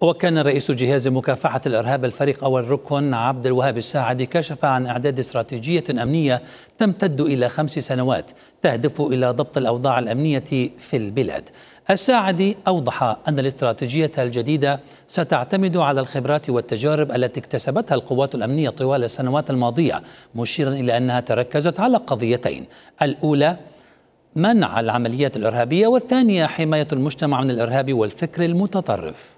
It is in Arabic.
وكان رئيس جهاز مكافحة الإرهاب الفريق أول ركن عبد الوهاب الساعدي كشف عن إعداد استراتيجية أمنية تمتد إلى خمس سنوات تهدف إلى ضبط الأوضاع الأمنية في البلاد الساعدي أوضح أن الاستراتيجية الجديدة ستعتمد على الخبرات والتجارب التي اكتسبتها القوات الأمنية طوال السنوات الماضية مشيرا إلى أنها تركزت على قضيتين الأولى منع العمليات الإرهابية والثانية حماية المجتمع من الإرهاب والفكر المتطرف